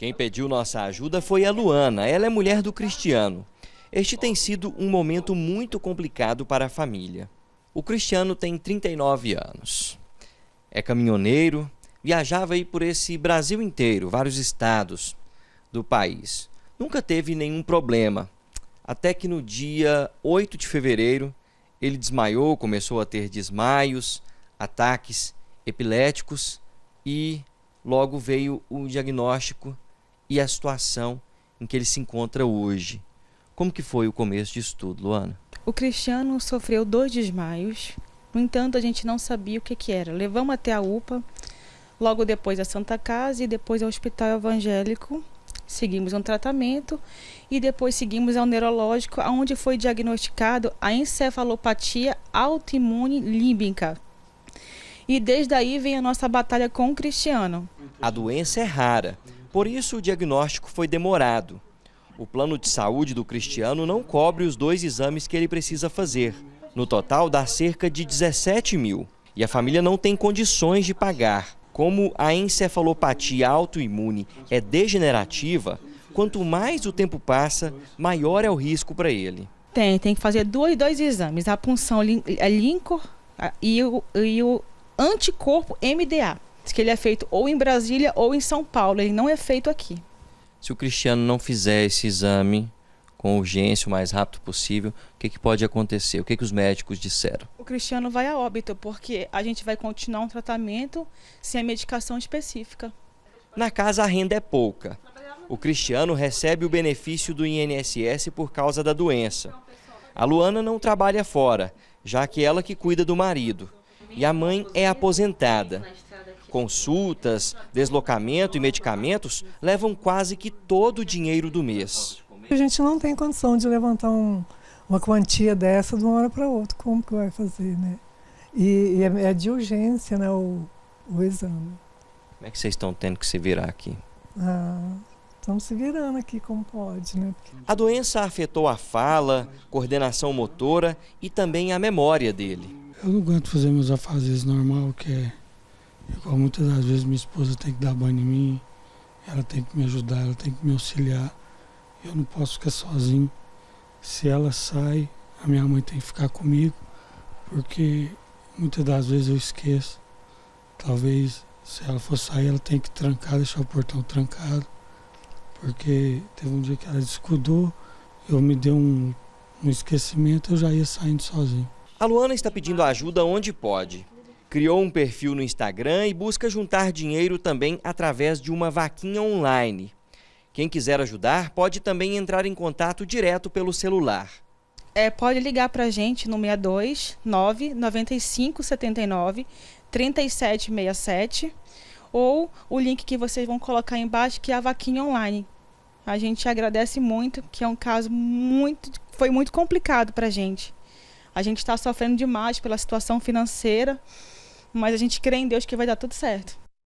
Quem pediu nossa ajuda foi a Luana, ela é mulher do Cristiano. Este tem sido um momento muito complicado para a família. O Cristiano tem 39 anos. É caminhoneiro, viajava aí por esse Brasil inteiro, vários estados do país. Nunca teve nenhum problema. Até que no dia 8 de fevereiro, ele desmaiou, começou a ter desmaios, ataques epiléticos e logo veio o diagnóstico e a situação em que ele se encontra hoje. Como que foi o começo disso tudo, Luana? O Cristiano sofreu dois desmaios. No entanto, a gente não sabia o que, que era. Levamos até a UPA, logo depois a Santa Casa e depois ao Hospital Evangélico. Seguimos um tratamento e depois seguimos ao neurológico, onde foi diagnosticado a encefalopatia autoimune límbica. E desde aí vem a nossa batalha com o Cristiano. A doença é rara, por isso, o diagnóstico foi demorado. O plano de saúde do Cristiano não cobre os dois exames que ele precisa fazer. No total, dá cerca de 17 mil. E a família não tem condições de pagar. Como a encefalopatia autoimune é degenerativa, quanto mais o tempo passa, maior é o risco para ele. Tem, tem que fazer dois, dois exames, a punção é a e o, e o anticorpo MDA. Diz que ele é feito ou em Brasília ou em São Paulo, ele não é feito aqui. Se o Cristiano não fizer esse exame com urgência, o mais rápido possível, o que, que pode acontecer? O que, que os médicos disseram? O Cristiano vai a óbito, porque a gente vai continuar um tratamento sem a medicação específica. Na casa a renda é pouca. O Cristiano recebe o benefício do INSS por causa da doença. A Luana não trabalha fora, já que ela que cuida do marido. E a mãe é aposentada. Consultas, deslocamento e medicamentos levam quase que todo o dinheiro do mês. A gente não tem condição de levantar um, uma quantia dessa de uma hora para outra. Como que vai fazer, né? E, e é, é, de urgência, né, o, o exame. Como é que vocês estão tendo que se virar aqui? Ah, estamos se virando aqui como pode, né? A doença afetou a fala, coordenação motora e também a memória dele. Eu não aguento fazer meus afazeres normal, que é Igual muitas das vezes minha esposa tem que dar banho em mim, ela tem que me ajudar, ela tem que me auxiliar. Eu não posso ficar sozinho. Se ela sai, a minha mãe tem que ficar comigo, porque muitas das vezes eu esqueço. Talvez se ela for sair, ela tem que trancar, deixar o portão trancado. Porque teve um dia que ela descuidou, eu me dei um, um esquecimento, eu já ia saindo sozinho. A Luana está pedindo ajuda onde pode criou um perfil no Instagram e busca juntar dinheiro também através de uma vaquinha online. Quem quiser ajudar pode também entrar em contato direto pelo celular. É, pode ligar para a gente no 62 995 79 3767 ou o link que vocês vão colocar embaixo que é a vaquinha online. A gente agradece muito, que é um caso muito foi muito complicado para a gente. A gente está sofrendo demais pela situação financeira mas a gente crê em Deus que vai dar tudo certo.